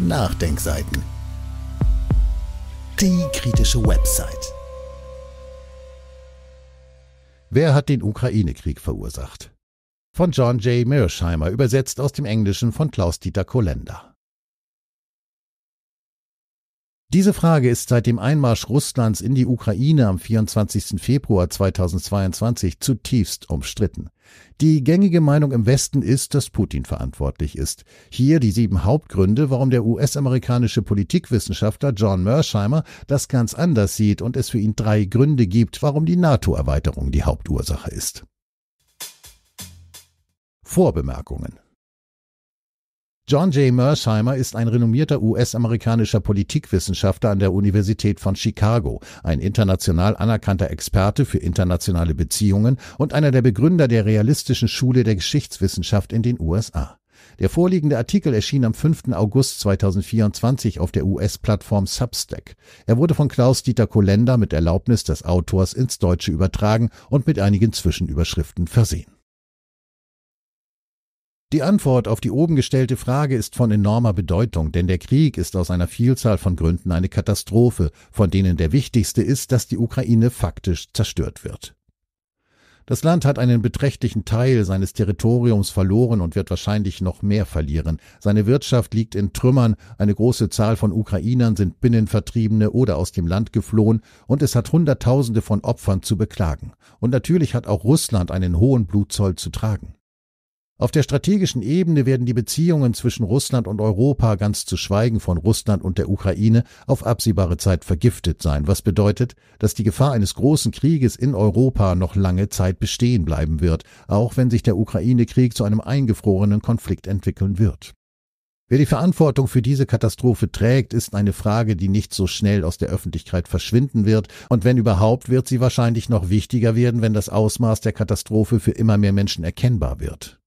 Nachdenkseiten. Die kritische Website. Wer hat den Ukraine-Krieg verursacht? Von John J. Mearsheimer, übersetzt aus dem Englischen von Klaus-Dieter Kolender. Diese Frage ist seit dem Einmarsch Russlands in die Ukraine am 24. Februar 2022 zutiefst umstritten. Die gängige Meinung im Westen ist, dass Putin verantwortlich ist. Hier die sieben Hauptgründe, warum der US-amerikanische Politikwissenschaftler John Mersheimer das ganz anders sieht und es für ihn drei Gründe gibt, warum die NATO-Erweiterung die Hauptursache ist. Vorbemerkungen John J. Mersheimer ist ein renommierter US-amerikanischer Politikwissenschaftler an der Universität von Chicago, ein international anerkannter Experte für internationale Beziehungen und einer der Begründer der realistischen Schule der Geschichtswissenschaft in den USA. Der vorliegende Artikel erschien am 5. August 2024 auf der US-Plattform Substack. Er wurde von Klaus-Dieter Kolender mit Erlaubnis des Autors ins Deutsche übertragen und mit einigen Zwischenüberschriften versehen. Die Antwort auf die oben gestellte Frage ist von enormer Bedeutung, denn der Krieg ist aus einer Vielzahl von Gründen eine Katastrophe, von denen der wichtigste ist, dass die Ukraine faktisch zerstört wird. Das Land hat einen beträchtlichen Teil seines Territoriums verloren und wird wahrscheinlich noch mehr verlieren. Seine Wirtschaft liegt in Trümmern, eine große Zahl von Ukrainern sind Binnenvertriebene oder aus dem Land geflohen, und es hat Hunderttausende von Opfern zu beklagen. Und natürlich hat auch Russland einen hohen Blutzoll zu tragen. Auf der strategischen Ebene werden die Beziehungen zwischen Russland und Europa, ganz zu schweigen von Russland und der Ukraine, auf absehbare Zeit vergiftet sein, was bedeutet, dass die Gefahr eines großen Krieges in Europa noch lange Zeit bestehen bleiben wird, auch wenn sich der Ukraine-Krieg zu einem eingefrorenen Konflikt entwickeln wird. Wer die Verantwortung für diese Katastrophe trägt, ist eine Frage, die nicht so schnell aus der Öffentlichkeit verschwinden wird, und wenn überhaupt, wird sie wahrscheinlich noch wichtiger werden, wenn das Ausmaß der Katastrophe für immer mehr Menschen erkennbar wird.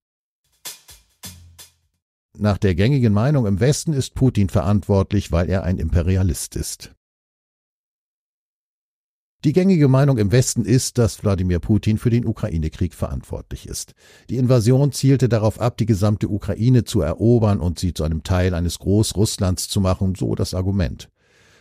Nach der gängigen Meinung im Westen ist Putin verantwortlich, weil er ein Imperialist ist. Die gängige Meinung im Westen ist, dass Wladimir Putin für den Ukraine-Krieg verantwortlich ist. Die Invasion zielte darauf ab, die gesamte Ukraine zu erobern und sie zu einem Teil eines Großrusslands zu machen, so das Argument.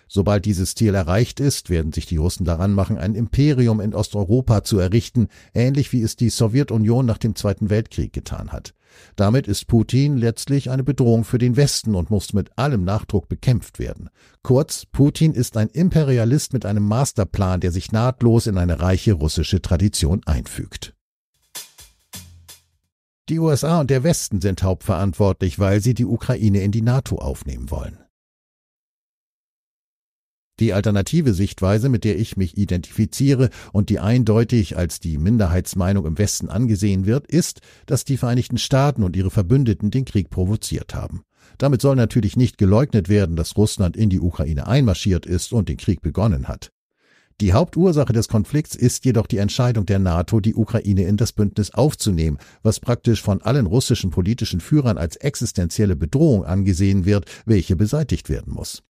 Sobald dieses Ziel erreicht ist, werden sich die Russen daran machen, ein Imperium in Osteuropa zu errichten, ähnlich wie es die Sowjetunion nach dem Zweiten Weltkrieg getan hat. Damit ist Putin letztlich eine Bedrohung für den Westen und muss mit allem Nachdruck bekämpft werden. Kurz, Putin ist ein Imperialist mit einem Masterplan, der sich nahtlos in eine reiche russische Tradition einfügt. Die USA und der Westen sind hauptverantwortlich, weil sie die Ukraine in die NATO aufnehmen wollen. Die alternative Sichtweise, mit der ich mich identifiziere und die eindeutig als die Minderheitsmeinung im Westen angesehen wird, ist, dass die Vereinigten Staaten und ihre Verbündeten den Krieg provoziert haben. Damit soll natürlich nicht geleugnet werden, dass Russland in die Ukraine einmarschiert ist und den Krieg begonnen hat. Die Hauptursache des Konflikts ist jedoch die Entscheidung der NATO, die Ukraine in das Bündnis aufzunehmen, was praktisch von allen russischen politischen Führern als existenzielle Bedrohung angesehen wird, welche beseitigt werden muss.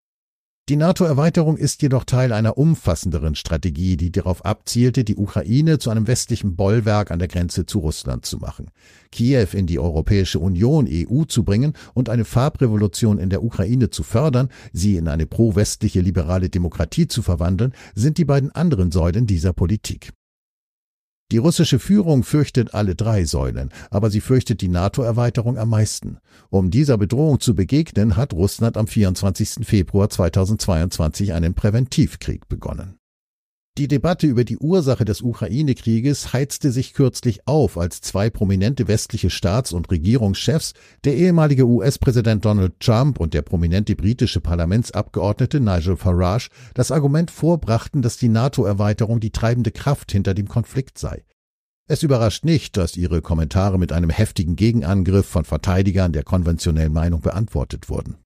Die NATO-Erweiterung ist jedoch Teil einer umfassenderen Strategie, die darauf abzielte, die Ukraine zu einem westlichen Bollwerk an der Grenze zu Russland zu machen, Kiew in die Europäische Union EU zu bringen und eine Farbrevolution in der Ukraine zu fördern, sie in eine pro-westliche liberale Demokratie zu verwandeln, sind die beiden anderen Säulen dieser Politik. Die russische Führung fürchtet alle drei Säulen, aber sie fürchtet die NATO-Erweiterung am meisten. Um dieser Bedrohung zu begegnen, hat Russland am 24. Februar 2022 einen Präventivkrieg begonnen. Die Debatte über die Ursache des Ukraine-Krieges heizte sich kürzlich auf, als zwei prominente westliche Staats- und Regierungschefs, der ehemalige US-Präsident Donald Trump und der prominente britische Parlamentsabgeordnete Nigel Farage, das Argument vorbrachten, dass die NATO-Erweiterung die treibende Kraft hinter dem Konflikt sei. Es überrascht nicht, dass ihre Kommentare mit einem heftigen Gegenangriff von Verteidigern der konventionellen Meinung beantwortet wurden.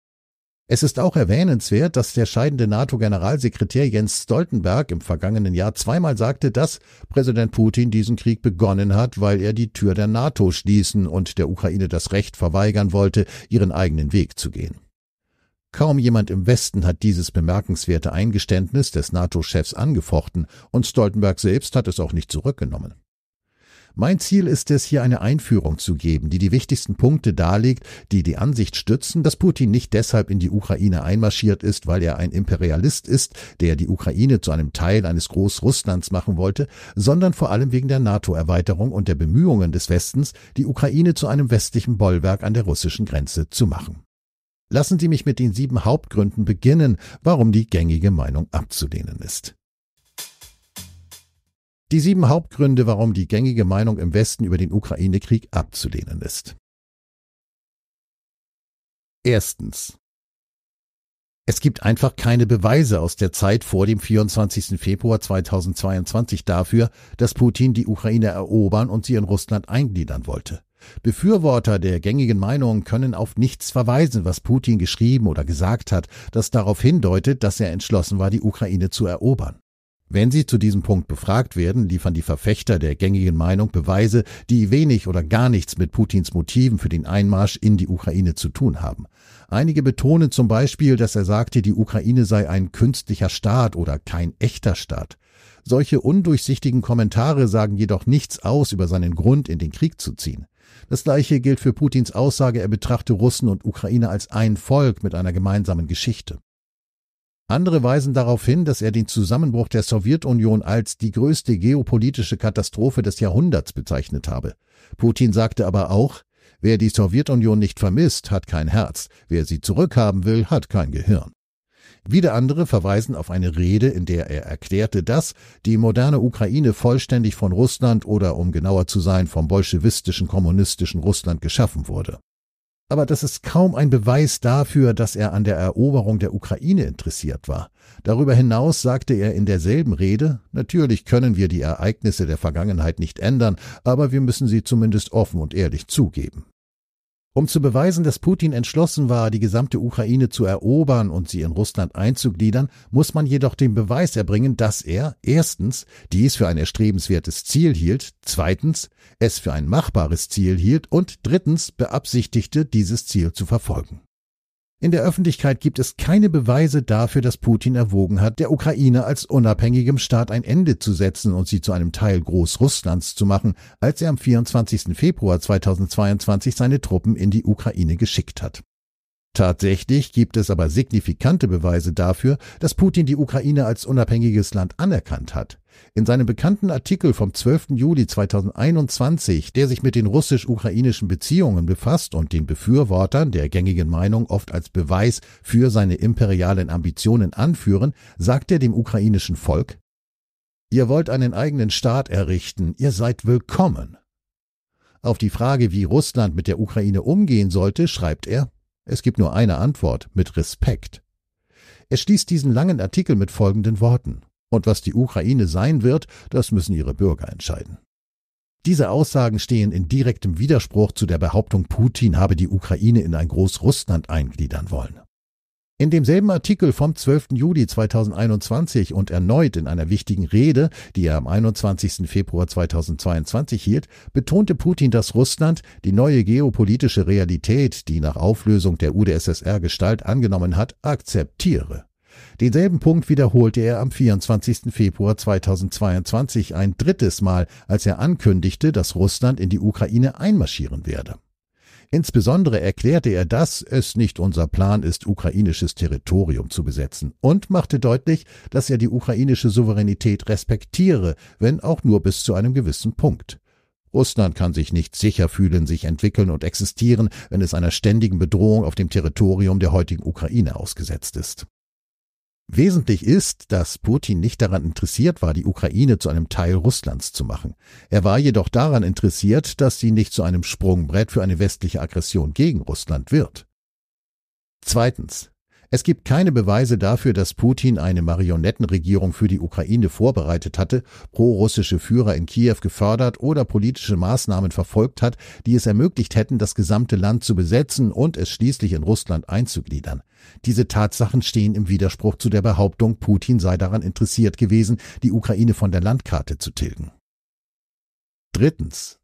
Es ist auch erwähnenswert, dass der scheidende NATO-Generalsekretär Jens Stoltenberg im vergangenen Jahr zweimal sagte, dass Präsident Putin diesen Krieg begonnen hat, weil er die Tür der NATO schließen und der Ukraine das Recht verweigern wollte, ihren eigenen Weg zu gehen. Kaum jemand im Westen hat dieses bemerkenswerte Eingeständnis des NATO-Chefs angefochten, und Stoltenberg selbst hat es auch nicht zurückgenommen. Mein Ziel ist es, hier eine Einführung zu geben, die die wichtigsten Punkte darlegt, die die Ansicht stützen, dass Putin nicht deshalb in die Ukraine einmarschiert ist, weil er ein Imperialist ist, der die Ukraine zu einem Teil eines Großrusslands machen wollte, sondern vor allem wegen der NATO-Erweiterung und der Bemühungen des Westens, die Ukraine zu einem westlichen Bollwerk an der russischen Grenze zu machen. Lassen Sie mich mit den sieben Hauptgründen beginnen, warum die gängige Meinung abzulehnen ist. Die sieben Hauptgründe, warum die gängige Meinung im Westen über den Ukraine-Krieg abzulehnen ist. Erstens. Es gibt einfach keine Beweise aus der Zeit vor dem 24. Februar 2022 dafür, dass Putin die Ukraine erobern und sie in Russland eingliedern wollte. Befürworter der gängigen Meinung können auf nichts verweisen, was Putin geschrieben oder gesagt hat, das darauf hindeutet, dass er entschlossen war, die Ukraine zu erobern. Wenn sie zu diesem Punkt befragt werden, liefern die Verfechter der gängigen Meinung Beweise, die wenig oder gar nichts mit Putins Motiven für den Einmarsch in die Ukraine zu tun haben. Einige betonen zum Beispiel, dass er sagte, die Ukraine sei ein künstlicher Staat oder kein echter Staat. Solche undurchsichtigen Kommentare sagen jedoch nichts aus über seinen Grund, in den Krieg zu ziehen. Das gleiche gilt für Putins Aussage, er betrachte Russen und Ukraine als ein Volk mit einer gemeinsamen Geschichte. Andere weisen darauf hin, dass er den Zusammenbruch der Sowjetunion als die größte geopolitische Katastrophe des Jahrhunderts bezeichnet habe. Putin sagte aber auch, wer die Sowjetunion nicht vermisst, hat kein Herz, wer sie zurückhaben will, hat kein Gehirn. Wieder andere verweisen auf eine Rede, in der er erklärte, dass die moderne Ukraine vollständig von Russland oder um genauer zu sein vom bolschewistischen kommunistischen Russland geschaffen wurde. Aber das ist kaum ein Beweis dafür, dass er an der Eroberung der Ukraine interessiert war. Darüber hinaus sagte er in derselben Rede, natürlich können wir die Ereignisse der Vergangenheit nicht ändern, aber wir müssen sie zumindest offen und ehrlich zugeben. Um zu beweisen, dass Putin entschlossen war, die gesamte Ukraine zu erobern und sie in Russland einzugliedern, muss man jedoch den Beweis erbringen, dass er erstens dies für ein erstrebenswertes Ziel hielt, zweitens es für ein machbares Ziel hielt und drittens beabsichtigte, dieses Ziel zu verfolgen. In der Öffentlichkeit gibt es keine Beweise dafür, dass Putin erwogen hat, der Ukraine als unabhängigem Staat ein Ende zu setzen und sie zu einem Teil Großrusslands zu machen, als er am 24. Februar 2022 seine Truppen in die Ukraine geschickt hat. Tatsächlich gibt es aber signifikante Beweise dafür, dass Putin die Ukraine als unabhängiges Land anerkannt hat. In seinem bekannten Artikel vom 12. Juli 2021, der sich mit den russisch-ukrainischen Beziehungen befasst und den Befürwortern der gängigen Meinung oft als Beweis für seine imperialen Ambitionen anführen, sagt er dem ukrainischen Volk, Ihr wollt einen eigenen Staat errichten, ihr seid willkommen. Auf die Frage, wie Russland mit der Ukraine umgehen sollte, schreibt er, es gibt nur eine Antwort mit Respekt. Er schließt diesen langen Artikel mit folgenden Worten. Und was die Ukraine sein wird, das müssen ihre Bürger entscheiden. Diese Aussagen stehen in direktem Widerspruch zu der Behauptung, Putin habe die Ukraine in ein Großrussland eingliedern wollen. In demselben Artikel vom 12. Juli 2021 und erneut in einer wichtigen Rede, die er am 21. Februar 2022 hielt, betonte Putin, dass Russland die neue geopolitische Realität, die nach Auflösung der UdSSR Gestalt angenommen hat, akzeptiere. Denselben Punkt wiederholte er am 24. Februar 2022 ein drittes Mal, als er ankündigte, dass Russland in die Ukraine einmarschieren werde. Insbesondere erklärte er, dass es nicht unser Plan ist, ukrainisches Territorium zu besetzen und machte deutlich, dass er die ukrainische Souveränität respektiere, wenn auch nur bis zu einem gewissen Punkt. Russland kann sich nicht sicher fühlen, sich entwickeln und existieren, wenn es einer ständigen Bedrohung auf dem Territorium der heutigen Ukraine ausgesetzt ist. Wesentlich ist, dass Putin nicht daran interessiert war, die Ukraine zu einem Teil Russlands zu machen. Er war jedoch daran interessiert, dass sie nicht zu einem Sprungbrett für eine westliche Aggression gegen Russland wird. Zweitens. Es gibt keine Beweise dafür, dass Putin eine Marionettenregierung für die Ukraine vorbereitet hatte, prorussische Führer in Kiew gefördert oder politische Maßnahmen verfolgt hat, die es ermöglicht hätten, das gesamte Land zu besetzen und es schließlich in Russland einzugliedern. Diese Tatsachen stehen im Widerspruch zu der Behauptung, Putin sei daran interessiert gewesen, die Ukraine von der Landkarte zu tilgen. Drittens.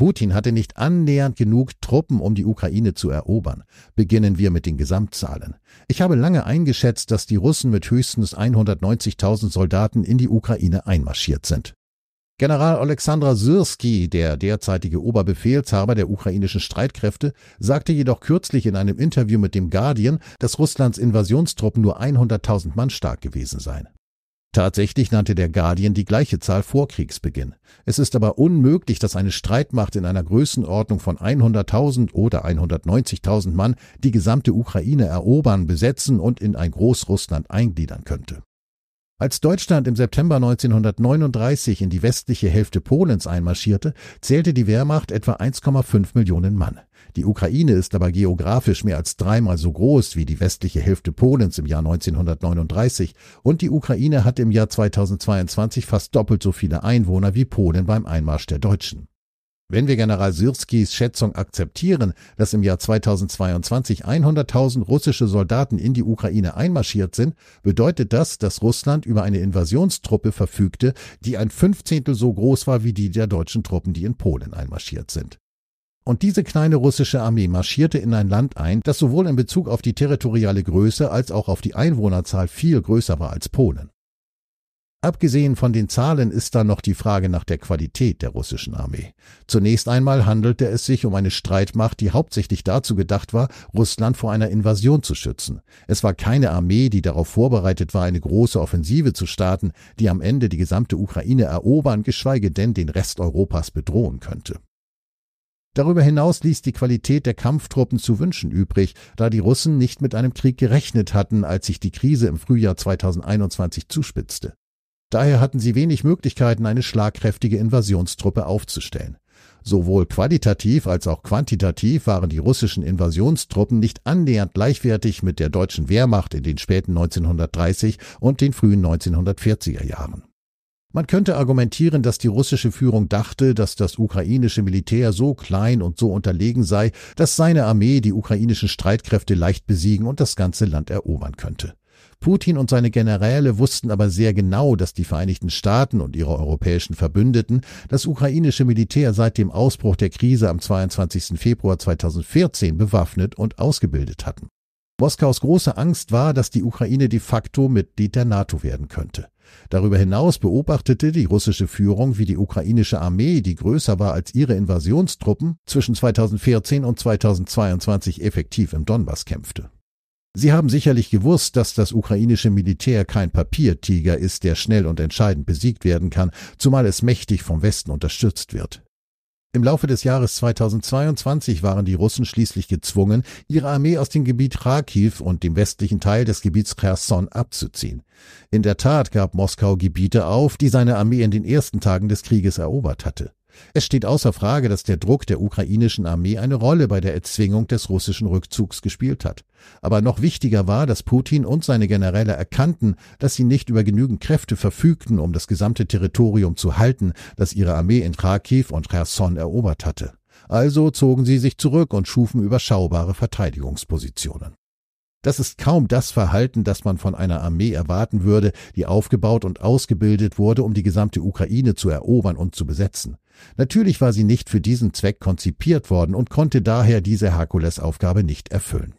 Putin hatte nicht annähernd genug Truppen, um die Ukraine zu erobern. Beginnen wir mit den Gesamtzahlen. Ich habe lange eingeschätzt, dass die Russen mit höchstens 190.000 Soldaten in die Ukraine einmarschiert sind. General Oleksandr Syrski, der derzeitige Oberbefehlshaber der ukrainischen Streitkräfte, sagte jedoch kürzlich in einem Interview mit dem Guardian, dass Russlands Invasionstruppen nur 100.000 Mann stark gewesen seien. Tatsächlich nannte der Guardian die gleiche Zahl vor Kriegsbeginn. Es ist aber unmöglich, dass eine Streitmacht in einer Größenordnung von 100.000 oder 190.000 Mann die gesamte Ukraine erobern, besetzen und in ein Großrussland eingliedern könnte. Als Deutschland im September 1939 in die westliche Hälfte Polens einmarschierte, zählte die Wehrmacht etwa 1,5 Millionen Mann. Die Ukraine ist aber geografisch mehr als dreimal so groß wie die westliche Hälfte Polens im Jahr 1939 und die Ukraine hat im Jahr 2022 fast doppelt so viele Einwohner wie Polen beim Einmarsch der Deutschen. Wenn wir General Sirskis Schätzung akzeptieren, dass im Jahr 2022 100.000 russische Soldaten in die Ukraine einmarschiert sind, bedeutet das, dass Russland über eine Invasionstruppe verfügte, die ein Fünfzehntel so groß war wie die der deutschen Truppen, die in Polen einmarschiert sind. Und diese kleine russische Armee marschierte in ein Land ein, das sowohl in Bezug auf die territoriale Größe als auch auf die Einwohnerzahl viel größer war als Polen. Abgesehen von den Zahlen ist da noch die Frage nach der Qualität der russischen Armee. Zunächst einmal handelte es sich um eine Streitmacht, die hauptsächlich dazu gedacht war, Russland vor einer Invasion zu schützen. Es war keine Armee, die darauf vorbereitet war, eine große Offensive zu starten, die am Ende die gesamte Ukraine erobern, geschweige denn den Rest Europas bedrohen könnte. Darüber hinaus ließ die Qualität der Kampftruppen zu wünschen übrig, da die Russen nicht mit einem Krieg gerechnet hatten, als sich die Krise im Frühjahr 2021 zuspitzte. Daher hatten sie wenig Möglichkeiten, eine schlagkräftige Invasionstruppe aufzustellen. Sowohl qualitativ als auch quantitativ waren die russischen Invasionstruppen nicht annähernd gleichwertig mit der deutschen Wehrmacht in den späten 1930 und den frühen 1940er Jahren. Man könnte argumentieren, dass die russische Führung dachte, dass das ukrainische Militär so klein und so unterlegen sei, dass seine Armee die ukrainischen Streitkräfte leicht besiegen und das ganze Land erobern könnte. Putin und seine Generäle wussten aber sehr genau, dass die Vereinigten Staaten und ihre europäischen Verbündeten das ukrainische Militär seit dem Ausbruch der Krise am 22. Februar 2014 bewaffnet und ausgebildet hatten. Moskaus große Angst war, dass die Ukraine de facto Mitglied der NATO werden könnte. Darüber hinaus beobachtete die russische Führung, wie die ukrainische Armee, die größer war als ihre Invasionstruppen, zwischen 2014 und 2022 effektiv im Donbass kämpfte. Sie haben sicherlich gewusst, dass das ukrainische Militär kein Papiertiger ist, der schnell und entscheidend besiegt werden kann, zumal es mächtig vom Westen unterstützt wird. Im Laufe des Jahres 2022 waren die Russen schließlich gezwungen, ihre Armee aus dem Gebiet Kharkiv und dem westlichen Teil des Gebiets Kherson abzuziehen. In der Tat gab Moskau Gebiete auf, die seine Armee in den ersten Tagen des Krieges erobert hatte. Es steht außer Frage, dass der Druck der ukrainischen Armee eine Rolle bei der Erzwingung des russischen Rückzugs gespielt hat. Aber noch wichtiger war, dass Putin und seine Generäle erkannten, dass sie nicht über genügend Kräfte verfügten, um das gesamte Territorium zu halten, das ihre Armee in Kharkiv und Cherson erobert hatte. Also zogen sie sich zurück und schufen überschaubare Verteidigungspositionen. Das ist kaum das Verhalten, das man von einer Armee erwarten würde, die aufgebaut und ausgebildet wurde, um die gesamte Ukraine zu erobern und zu besetzen. Natürlich war sie nicht für diesen Zweck konzipiert worden und konnte daher diese Herkulesaufgabe nicht erfüllen.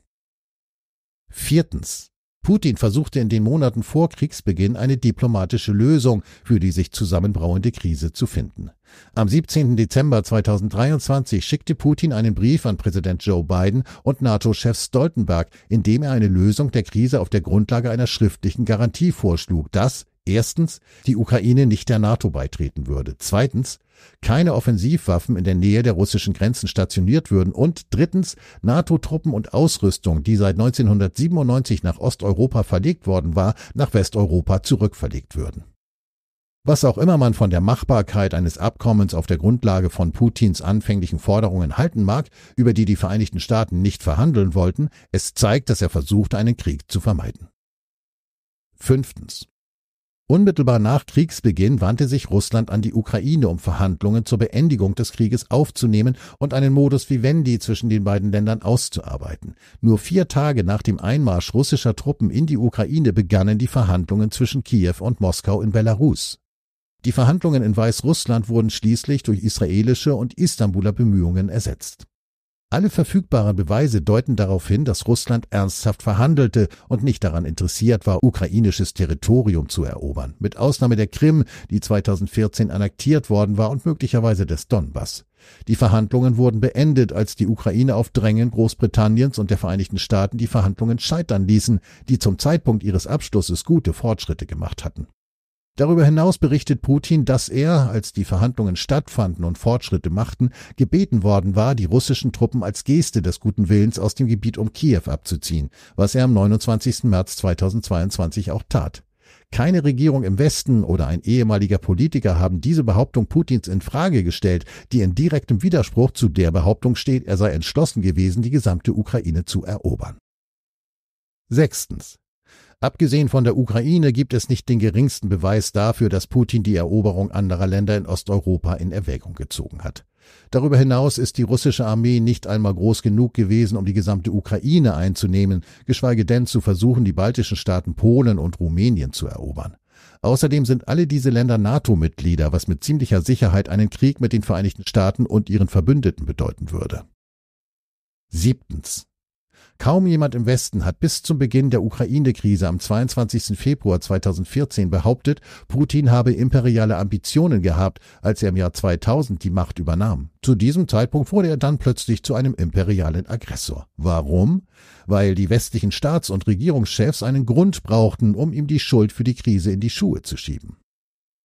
Viertens. Putin versuchte in den Monaten vor Kriegsbeginn eine diplomatische Lösung für die sich zusammenbrauende Krise zu finden. Am 17. Dezember 2023 schickte Putin einen Brief an Präsident Joe Biden und NATO-Chef Stoltenberg, in dem er eine Lösung der Krise auf der Grundlage einer schriftlichen Garantie vorschlug, dass Erstens, die Ukraine nicht der NATO beitreten würde. Zweitens, keine Offensivwaffen in der Nähe der russischen Grenzen stationiert würden. Und drittens, NATO-Truppen und Ausrüstung, die seit 1997 nach Osteuropa verlegt worden war, nach Westeuropa zurückverlegt würden. Was auch immer man von der Machbarkeit eines Abkommens auf der Grundlage von Putins anfänglichen Forderungen halten mag, über die die Vereinigten Staaten nicht verhandeln wollten, es zeigt, dass er versucht, einen Krieg zu vermeiden. Fünftens. Unmittelbar nach Kriegsbeginn wandte sich Russland an die Ukraine, um Verhandlungen zur Beendigung des Krieges aufzunehmen und einen Modus vivendi zwischen den beiden Ländern auszuarbeiten. Nur vier Tage nach dem Einmarsch russischer Truppen in die Ukraine begannen die Verhandlungen zwischen Kiew und Moskau in Belarus. Die Verhandlungen in Weißrussland wurden schließlich durch israelische und Istanbuler Bemühungen ersetzt. Alle verfügbaren Beweise deuten darauf hin, dass Russland ernsthaft verhandelte und nicht daran interessiert war, ukrainisches Territorium zu erobern, mit Ausnahme der Krim, die 2014 annektiert worden war und möglicherweise des Donbass. Die Verhandlungen wurden beendet, als die Ukraine auf Drängen Großbritanniens und der Vereinigten Staaten die Verhandlungen scheitern ließen, die zum Zeitpunkt ihres Abschlusses gute Fortschritte gemacht hatten. Darüber hinaus berichtet Putin, dass er, als die Verhandlungen stattfanden und Fortschritte machten, gebeten worden war, die russischen Truppen als Geste des guten Willens aus dem Gebiet um Kiew abzuziehen, was er am 29. März 2022 auch tat. Keine Regierung im Westen oder ein ehemaliger Politiker haben diese Behauptung Putins in Frage gestellt, die in direktem Widerspruch zu der Behauptung steht, er sei entschlossen gewesen, die gesamte Ukraine zu erobern. Sechstens. Abgesehen von der Ukraine gibt es nicht den geringsten Beweis dafür, dass Putin die Eroberung anderer Länder in Osteuropa in Erwägung gezogen hat. Darüber hinaus ist die russische Armee nicht einmal groß genug gewesen, um die gesamte Ukraine einzunehmen, geschweige denn zu versuchen, die baltischen Staaten Polen und Rumänien zu erobern. Außerdem sind alle diese Länder NATO-Mitglieder, was mit ziemlicher Sicherheit einen Krieg mit den Vereinigten Staaten und ihren Verbündeten bedeuten würde. Siebtens. Kaum jemand im Westen hat bis zum Beginn der Ukraine-Krise am 22. Februar 2014 behauptet, Putin habe imperiale Ambitionen gehabt, als er im Jahr 2000 die Macht übernahm. Zu diesem Zeitpunkt wurde er dann plötzlich zu einem imperialen Aggressor. Warum? Weil die westlichen Staats- und Regierungschefs einen Grund brauchten, um ihm die Schuld für die Krise in die Schuhe zu schieben.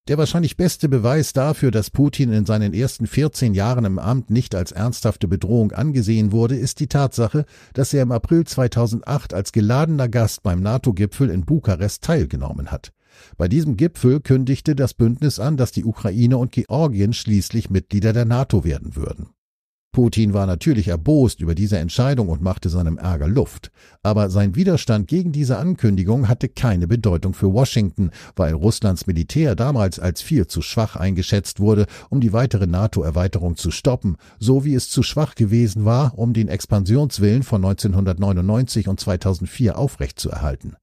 Der wahrscheinlich beste Beweis dafür, dass Putin in seinen ersten 14 Jahren im Amt nicht als ernsthafte Bedrohung angesehen wurde, ist die Tatsache, dass er im April 2008 als geladener Gast beim NATO-Gipfel in Bukarest teilgenommen hat. Bei diesem Gipfel kündigte das Bündnis an, dass die Ukraine und Georgien schließlich Mitglieder der NATO werden würden. Putin war natürlich erbost über diese Entscheidung und machte seinem Ärger Luft. Aber sein Widerstand gegen diese Ankündigung hatte keine Bedeutung für Washington, weil Russlands Militär damals als viel zu schwach eingeschätzt wurde, um die weitere NATO-Erweiterung zu stoppen, so wie es zu schwach gewesen war, um den Expansionswillen von 1999 und 2004 aufrechtzuerhalten.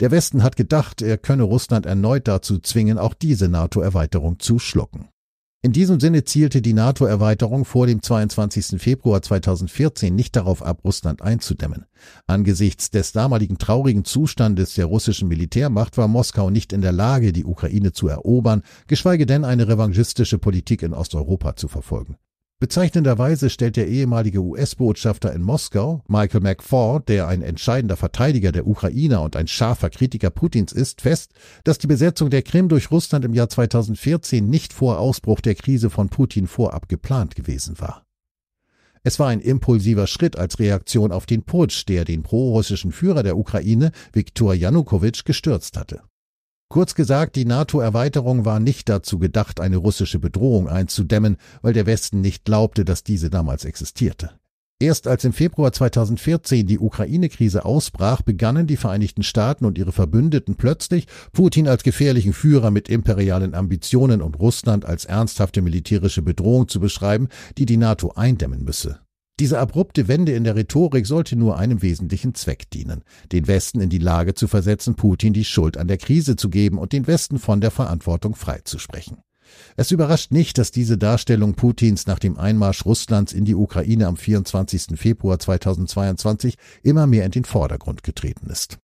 Der Westen hat gedacht, er könne Russland erneut dazu zwingen, auch diese NATO-Erweiterung zu schlucken. In diesem Sinne zielte die NATO-Erweiterung vor dem 22. Februar 2014 nicht darauf ab, Russland einzudämmen. Angesichts des damaligen traurigen Zustandes der russischen Militärmacht war Moskau nicht in der Lage, die Ukraine zu erobern, geschweige denn eine revanchistische Politik in Osteuropa zu verfolgen. Bezeichnenderweise stellt der ehemalige US-Botschafter in Moskau, Michael McFaul, der ein entscheidender Verteidiger der Ukrainer und ein scharfer Kritiker Putins ist, fest, dass die Besetzung der Krim durch Russland im Jahr 2014 nicht vor Ausbruch der Krise von Putin vorab geplant gewesen war. Es war ein impulsiver Schritt als Reaktion auf den Putsch, der den prorussischen Führer der Ukraine, Viktor Janukowitsch, gestürzt hatte. Kurz gesagt, die NATO-Erweiterung war nicht dazu gedacht, eine russische Bedrohung einzudämmen, weil der Westen nicht glaubte, dass diese damals existierte. Erst als im Februar 2014 die Ukraine-Krise ausbrach, begannen die Vereinigten Staaten und ihre Verbündeten plötzlich, Putin als gefährlichen Führer mit imperialen Ambitionen und Russland als ernsthafte militärische Bedrohung zu beschreiben, die die NATO eindämmen müsse. Diese abrupte Wende in der Rhetorik sollte nur einem wesentlichen Zweck dienen, den Westen in die Lage zu versetzen, Putin die Schuld an der Krise zu geben und den Westen von der Verantwortung freizusprechen. Es überrascht nicht, dass diese Darstellung Putins nach dem Einmarsch Russlands in die Ukraine am 24. Februar 2022 immer mehr in den Vordergrund getreten ist.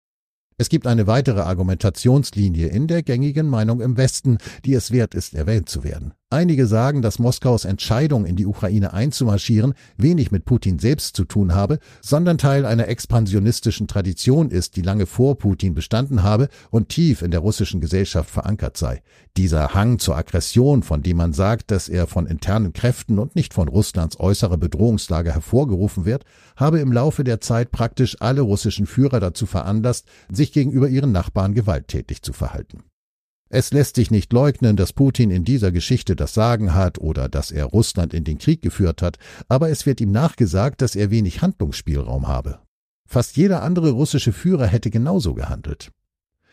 Es gibt eine weitere Argumentationslinie in der gängigen Meinung im Westen, die es wert ist, erwähnt zu werden. Einige sagen, dass Moskaus Entscheidung, in die Ukraine einzumarschieren, wenig mit Putin selbst zu tun habe, sondern Teil einer expansionistischen Tradition ist, die lange vor Putin bestanden habe und tief in der russischen Gesellschaft verankert sei. Dieser Hang zur Aggression, von dem man sagt, dass er von internen Kräften und nicht von Russlands äußere Bedrohungslage hervorgerufen wird, habe im Laufe der Zeit praktisch alle russischen Führer dazu veranlasst, sich gegenüber ihren Nachbarn gewalttätig zu verhalten. Es lässt sich nicht leugnen, dass Putin in dieser Geschichte das Sagen hat oder dass er Russland in den Krieg geführt hat, aber es wird ihm nachgesagt, dass er wenig Handlungsspielraum habe. Fast jeder andere russische Führer hätte genauso gehandelt.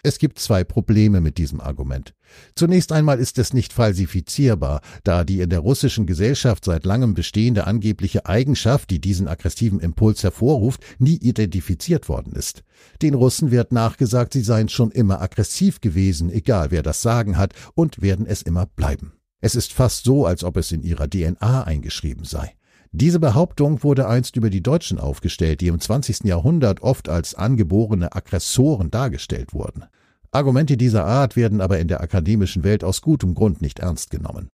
Es gibt zwei Probleme mit diesem Argument. Zunächst einmal ist es nicht falsifizierbar, da die in der russischen Gesellschaft seit langem bestehende angebliche Eigenschaft, die diesen aggressiven Impuls hervorruft, nie identifiziert worden ist. Den Russen wird nachgesagt, sie seien schon immer aggressiv gewesen, egal wer das Sagen hat, und werden es immer bleiben. Es ist fast so, als ob es in ihrer DNA eingeschrieben sei. Diese Behauptung wurde einst über die Deutschen aufgestellt, die im 20. Jahrhundert oft als angeborene Aggressoren dargestellt wurden. Argumente dieser Art werden aber in der akademischen Welt aus gutem Grund nicht ernst genommen.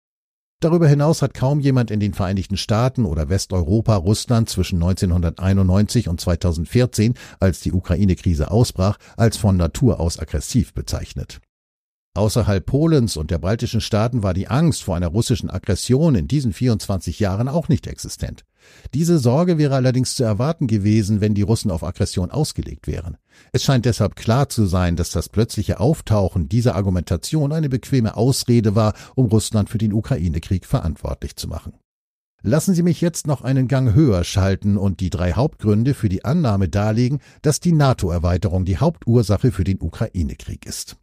Darüber hinaus hat kaum jemand in den Vereinigten Staaten oder Westeuropa Russland zwischen 1991 und 2014, als die Ukraine-Krise ausbrach, als von Natur aus aggressiv bezeichnet. Außerhalb Polens und der baltischen Staaten war die Angst vor einer russischen Aggression in diesen 24 Jahren auch nicht existent. Diese Sorge wäre allerdings zu erwarten gewesen, wenn die Russen auf Aggression ausgelegt wären. Es scheint deshalb klar zu sein, dass das plötzliche Auftauchen dieser Argumentation eine bequeme Ausrede war, um Russland für den Ukraine-Krieg verantwortlich zu machen. Lassen Sie mich jetzt noch einen Gang höher schalten und die drei Hauptgründe für die Annahme darlegen, dass die NATO-Erweiterung die Hauptursache für den Ukraine-Krieg ist.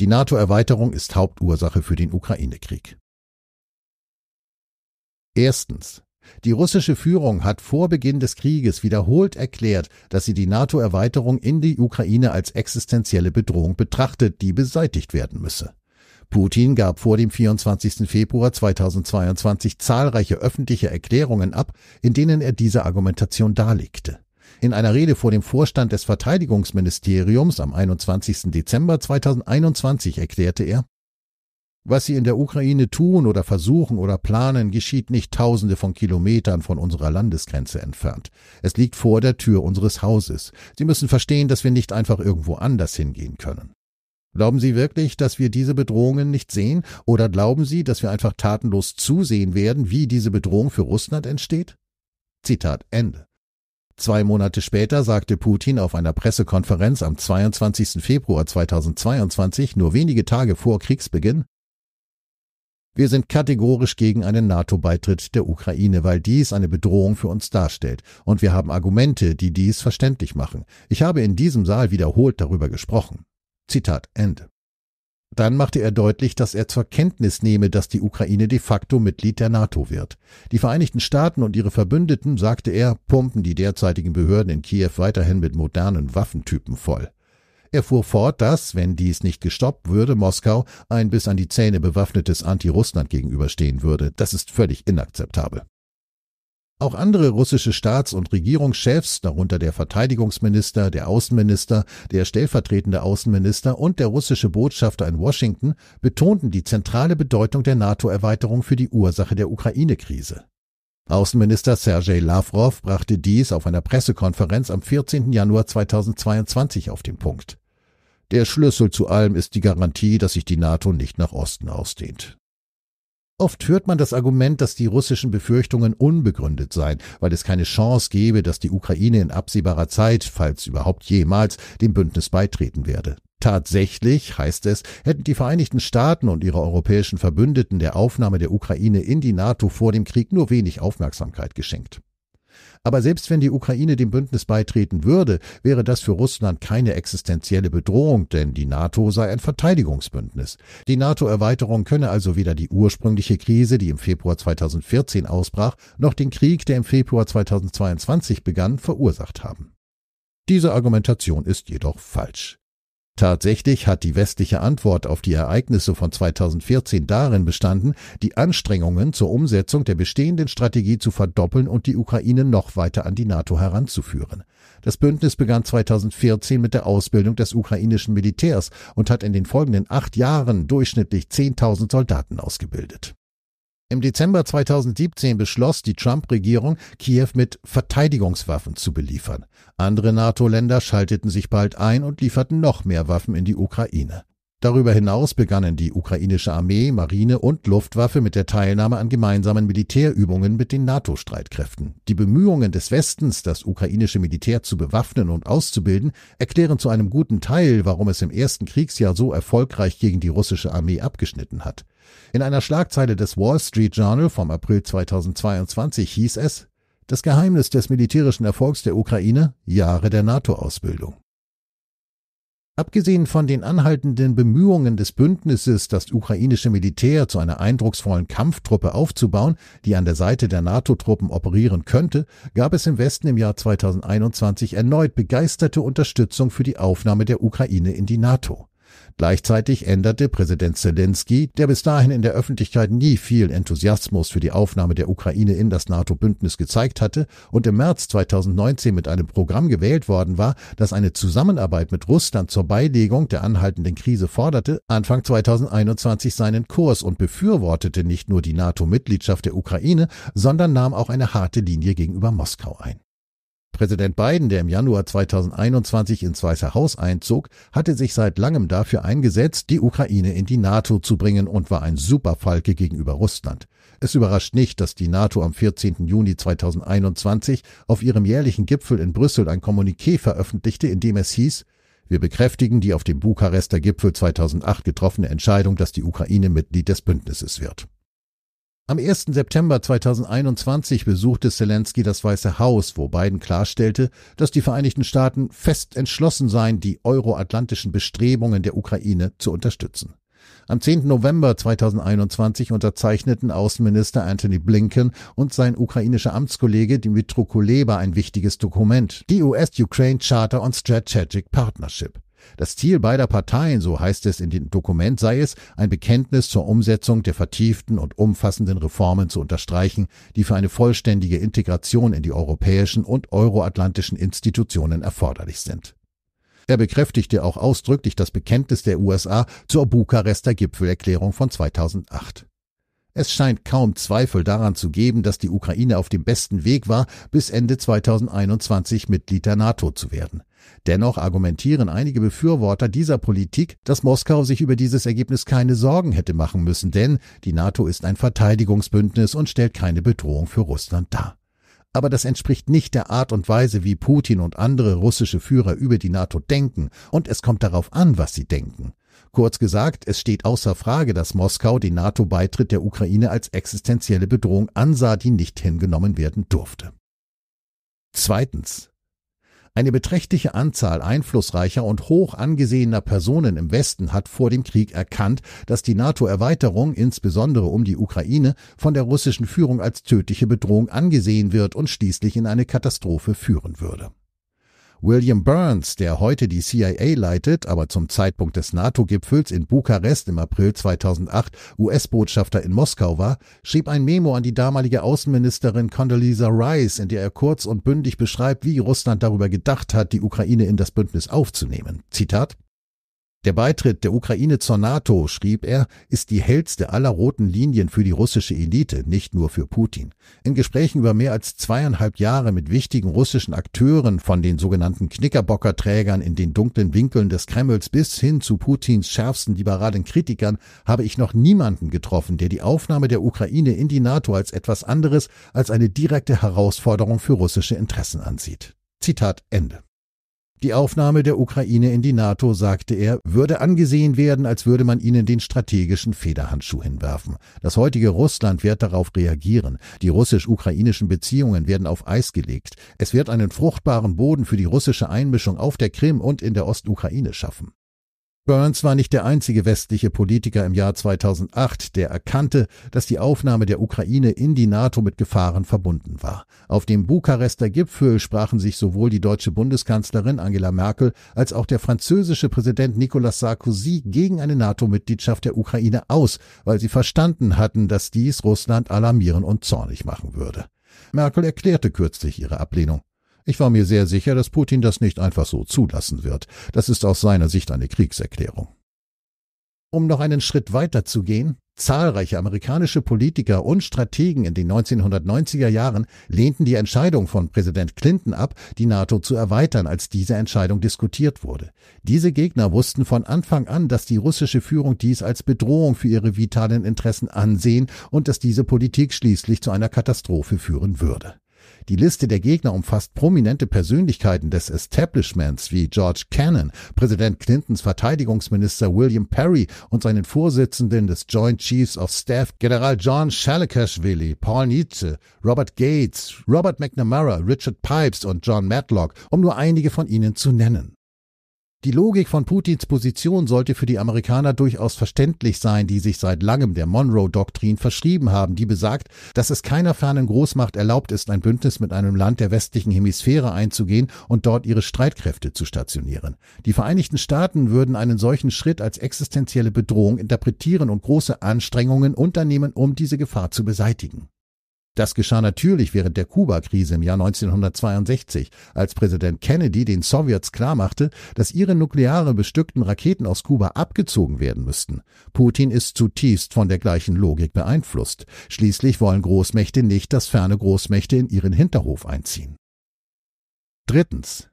Die NATO-Erweiterung ist Hauptursache für den Ukraine-Krieg. Erstens. Die russische Führung hat vor Beginn des Krieges wiederholt erklärt, dass sie die NATO-Erweiterung in die Ukraine als existenzielle Bedrohung betrachtet, die beseitigt werden müsse. Putin gab vor dem 24. Februar 2022 zahlreiche öffentliche Erklärungen ab, in denen er diese Argumentation darlegte. In einer Rede vor dem Vorstand des Verteidigungsministeriums am 21. Dezember 2021 erklärte er, was sie in der Ukraine tun oder versuchen oder planen, geschieht nicht tausende von Kilometern von unserer Landesgrenze entfernt. Es liegt vor der Tür unseres Hauses. Sie müssen verstehen, dass wir nicht einfach irgendwo anders hingehen können. Glauben Sie wirklich, dass wir diese Bedrohungen nicht sehen? Oder glauben Sie, dass wir einfach tatenlos zusehen werden, wie diese Bedrohung für Russland entsteht? Zitat Ende. Zwei Monate später sagte Putin auf einer Pressekonferenz am 22. Februar 2022, nur wenige Tage vor Kriegsbeginn, wir sind kategorisch gegen einen NATO-Beitritt der Ukraine, weil dies eine Bedrohung für uns darstellt. Und wir haben Argumente, die dies verständlich machen. Ich habe in diesem Saal wiederholt darüber gesprochen. Zitat Ende. Dann machte er deutlich, dass er zur Kenntnis nehme, dass die Ukraine de facto Mitglied der NATO wird. Die Vereinigten Staaten und ihre Verbündeten, sagte er, pumpen die derzeitigen Behörden in Kiew weiterhin mit modernen Waffentypen voll. Er fuhr fort, dass, wenn dies nicht gestoppt würde, Moskau ein bis an die Zähne bewaffnetes Anti-Russland gegenüberstehen würde. Das ist völlig inakzeptabel. Auch andere russische Staats- und Regierungschefs, darunter der Verteidigungsminister, der Außenminister, der stellvertretende Außenminister und der russische Botschafter in Washington, betonten die zentrale Bedeutung der NATO-Erweiterung für die Ursache der Ukraine-Krise. Außenminister Sergei Lavrov brachte dies auf einer Pressekonferenz am 14. Januar 2022 auf den Punkt. Der Schlüssel zu allem ist die Garantie, dass sich die NATO nicht nach Osten ausdehnt. Oft hört man das Argument, dass die russischen Befürchtungen unbegründet seien, weil es keine Chance gebe, dass die Ukraine in absehbarer Zeit, falls überhaupt jemals, dem Bündnis beitreten werde. Tatsächlich, heißt es, hätten die Vereinigten Staaten und ihre europäischen Verbündeten der Aufnahme der Ukraine in die NATO vor dem Krieg nur wenig Aufmerksamkeit geschenkt. Aber selbst wenn die Ukraine dem Bündnis beitreten würde, wäre das für Russland keine existenzielle Bedrohung, denn die NATO sei ein Verteidigungsbündnis. Die NATO-Erweiterung könne also weder die ursprüngliche Krise, die im Februar 2014 ausbrach, noch den Krieg, der im Februar 2022 begann, verursacht haben. Diese Argumentation ist jedoch falsch. Tatsächlich hat die westliche Antwort auf die Ereignisse von 2014 darin bestanden, die Anstrengungen zur Umsetzung der bestehenden Strategie zu verdoppeln und die Ukraine noch weiter an die NATO heranzuführen. Das Bündnis begann 2014 mit der Ausbildung des ukrainischen Militärs und hat in den folgenden acht Jahren durchschnittlich 10.000 Soldaten ausgebildet. Im Dezember 2017 beschloss die Trump-Regierung, Kiew mit Verteidigungswaffen zu beliefern. Andere NATO-Länder schalteten sich bald ein und lieferten noch mehr Waffen in die Ukraine. Darüber hinaus begannen die ukrainische Armee, Marine und Luftwaffe mit der Teilnahme an gemeinsamen Militärübungen mit den NATO-Streitkräften. Die Bemühungen des Westens, das ukrainische Militär zu bewaffnen und auszubilden, erklären zu einem guten Teil, warum es im ersten Kriegsjahr so erfolgreich gegen die russische Armee abgeschnitten hat. In einer Schlagzeile des Wall Street Journal vom April 2022 hieß es Das Geheimnis des militärischen Erfolgs der Ukraine Jahre der NATO-Ausbildung. Abgesehen von den anhaltenden Bemühungen des Bündnisses, das ukrainische Militär zu einer eindrucksvollen Kampftruppe aufzubauen, die an der Seite der NATO-Truppen operieren könnte, gab es im Westen im Jahr 2021 erneut begeisterte Unterstützung für die Aufnahme der Ukraine in die NATO. Gleichzeitig änderte Präsident Zelensky, der bis dahin in der Öffentlichkeit nie viel Enthusiasmus für die Aufnahme der Ukraine in das NATO-Bündnis gezeigt hatte und im März 2019 mit einem Programm gewählt worden war, das eine Zusammenarbeit mit Russland zur Beilegung der anhaltenden Krise forderte, Anfang 2021 seinen Kurs und befürwortete nicht nur die NATO-Mitgliedschaft der Ukraine, sondern nahm auch eine harte Linie gegenüber Moskau ein. Präsident Biden, der im Januar 2021 ins Weiße Haus einzog, hatte sich seit langem dafür eingesetzt, die Ukraine in die NATO zu bringen und war ein Superfalke gegenüber Russland. Es überrascht nicht, dass die NATO am 14. Juni 2021 auf ihrem jährlichen Gipfel in Brüssel ein Kommuniqué veröffentlichte, in dem es hieß, wir bekräftigen die auf dem Bukarester Gipfel 2008 getroffene Entscheidung, dass die Ukraine Mitglied des Bündnisses wird. Am 1. September 2021 besuchte Zelensky das Weiße Haus, wo Biden klarstellte, dass die Vereinigten Staaten fest entschlossen seien, die euroatlantischen Bestrebungen der Ukraine zu unterstützen. Am 10. November 2021 unterzeichneten Außenminister Anthony Blinken und sein ukrainischer Amtskollege Dmitro Kuleba ein wichtiges Dokument, die US-Ukraine Charter on Strategic Partnership. Das Ziel beider Parteien, so heißt es in dem Dokument, sei es, ein Bekenntnis zur Umsetzung der vertieften und umfassenden Reformen zu unterstreichen, die für eine vollständige Integration in die europäischen und euroatlantischen Institutionen erforderlich sind. Er bekräftigte auch ausdrücklich das Bekenntnis der USA zur Bukarester Gipfelerklärung von 2008. Es scheint kaum Zweifel daran zu geben, dass die Ukraine auf dem besten Weg war, bis Ende 2021 Mitglied der NATO zu werden. Dennoch argumentieren einige Befürworter dieser Politik, dass Moskau sich über dieses Ergebnis keine Sorgen hätte machen müssen, denn die NATO ist ein Verteidigungsbündnis und stellt keine Bedrohung für Russland dar. Aber das entspricht nicht der Art und Weise, wie Putin und andere russische Führer über die NATO denken, und es kommt darauf an, was sie denken. Kurz gesagt, es steht außer Frage, dass Moskau den NATO-Beitritt der Ukraine als existenzielle Bedrohung ansah, die nicht hingenommen werden durfte. Zweitens. Eine beträchtliche Anzahl einflussreicher und hoch angesehener Personen im Westen hat vor dem Krieg erkannt, dass die NATO-Erweiterung, insbesondere um die Ukraine, von der russischen Führung als tödliche Bedrohung angesehen wird und schließlich in eine Katastrophe führen würde. William Burns, der heute die CIA leitet, aber zum Zeitpunkt des NATO-Gipfels in Bukarest im April 2008 US-Botschafter in Moskau war, schrieb ein Memo an die damalige Außenministerin Condoleezza Rice, in der er kurz und bündig beschreibt, wie Russland darüber gedacht hat, die Ukraine in das Bündnis aufzunehmen. Zitat der Beitritt der Ukraine zur NATO, schrieb er, ist die hellste aller roten Linien für die russische Elite, nicht nur für Putin. In Gesprächen über mehr als zweieinhalb Jahre mit wichtigen russischen Akteuren, von den sogenannten Knickerbockerträgern in den dunklen Winkeln des Kremls bis hin zu Putins schärfsten liberalen Kritikern, habe ich noch niemanden getroffen, der die Aufnahme der Ukraine in die NATO als etwas anderes als eine direkte Herausforderung für russische Interessen ansieht. Zitat Ende. Die Aufnahme der Ukraine in die NATO, sagte er, würde angesehen werden, als würde man ihnen den strategischen Federhandschuh hinwerfen. Das heutige Russland wird darauf reagieren. Die russisch-ukrainischen Beziehungen werden auf Eis gelegt. Es wird einen fruchtbaren Boden für die russische Einmischung auf der Krim und in der Ostukraine schaffen. Burns war nicht der einzige westliche Politiker im Jahr 2008, der erkannte, dass die Aufnahme der Ukraine in die NATO mit Gefahren verbunden war. Auf dem Bukarester Gipfel sprachen sich sowohl die deutsche Bundeskanzlerin Angela Merkel als auch der französische Präsident Nicolas Sarkozy gegen eine NATO-Mitgliedschaft der Ukraine aus, weil sie verstanden hatten, dass dies Russland alarmieren und zornig machen würde. Merkel erklärte kürzlich ihre Ablehnung. Ich war mir sehr sicher, dass Putin das nicht einfach so zulassen wird. Das ist aus seiner Sicht eine Kriegserklärung. Um noch einen Schritt weiter zu gehen, zahlreiche amerikanische Politiker und Strategen in den 1990er Jahren lehnten die Entscheidung von Präsident Clinton ab, die NATO zu erweitern, als diese Entscheidung diskutiert wurde. Diese Gegner wussten von Anfang an, dass die russische Führung dies als Bedrohung für ihre vitalen Interessen ansehen und dass diese Politik schließlich zu einer Katastrophe führen würde. Die Liste der Gegner umfasst prominente Persönlichkeiten des Establishments wie George Cannon, Präsident Clintons Verteidigungsminister William Perry und seinen Vorsitzenden des Joint Chiefs of Staff, General John Shalikashvili, Paul Nietzsche, Robert Gates, Robert McNamara, Richard Pipes und John Matlock, um nur einige von ihnen zu nennen. Die Logik von Putins Position sollte für die Amerikaner durchaus verständlich sein, die sich seit langem der Monroe-Doktrin verschrieben haben, die besagt, dass es keiner fernen Großmacht erlaubt ist, ein Bündnis mit einem Land der westlichen Hemisphäre einzugehen und dort ihre Streitkräfte zu stationieren. Die Vereinigten Staaten würden einen solchen Schritt als existenzielle Bedrohung interpretieren und große Anstrengungen unternehmen, um diese Gefahr zu beseitigen. Das geschah natürlich während der Kuba-Krise im Jahr 1962, als Präsident Kennedy den Sowjets klarmachte, dass ihre nukleare bestückten Raketen aus Kuba abgezogen werden müssten. Putin ist zutiefst von der gleichen Logik beeinflusst. Schließlich wollen Großmächte nicht, dass ferne Großmächte in ihren Hinterhof einziehen. Drittens.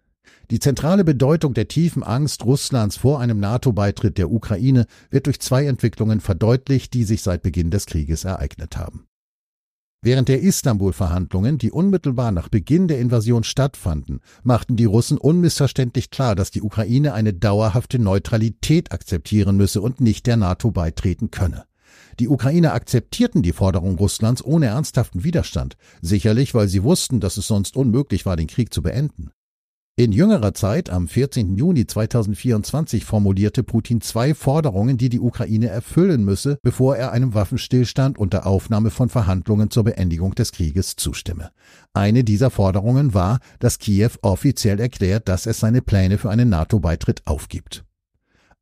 Die zentrale Bedeutung der tiefen Angst Russlands vor einem NATO-Beitritt der Ukraine wird durch zwei Entwicklungen verdeutlicht, die sich seit Beginn des Krieges ereignet haben. Während der Istanbul-Verhandlungen, die unmittelbar nach Beginn der Invasion stattfanden, machten die Russen unmissverständlich klar, dass die Ukraine eine dauerhafte Neutralität akzeptieren müsse und nicht der NATO beitreten könne. Die Ukrainer akzeptierten die Forderung Russlands ohne ernsthaften Widerstand, sicherlich weil sie wussten, dass es sonst unmöglich war, den Krieg zu beenden. In jüngerer Zeit, am 14. Juni 2024, formulierte Putin zwei Forderungen, die die Ukraine erfüllen müsse, bevor er einem Waffenstillstand unter Aufnahme von Verhandlungen zur Beendigung des Krieges zustimme. Eine dieser Forderungen war, dass Kiew offiziell erklärt, dass es seine Pläne für einen NATO-Beitritt aufgibt.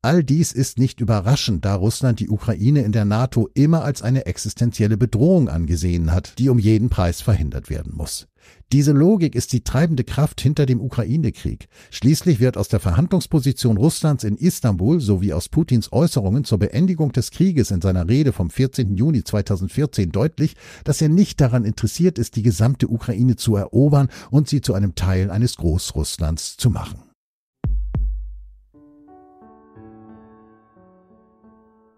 All dies ist nicht überraschend, da Russland die Ukraine in der NATO immer als eine existenzielle Bedrohung angesehen hat, die um jeden Preis verhindert werden muss. Diese Logik ist die treibende Kraft hinter dem Ukraine-Krieg. Schließlich wird aus der Verhandlungsposition Russlands in Istanbul sowie aus Putins Äußerungen zur Beendigung des Krieges in seiner Rede vom 14. Juni 2014 deutlich, dass er nicht daran interessiert ist, die gesamte Ukraine zu erobern und sie zu einem Teil eines Großrusslands zu machen.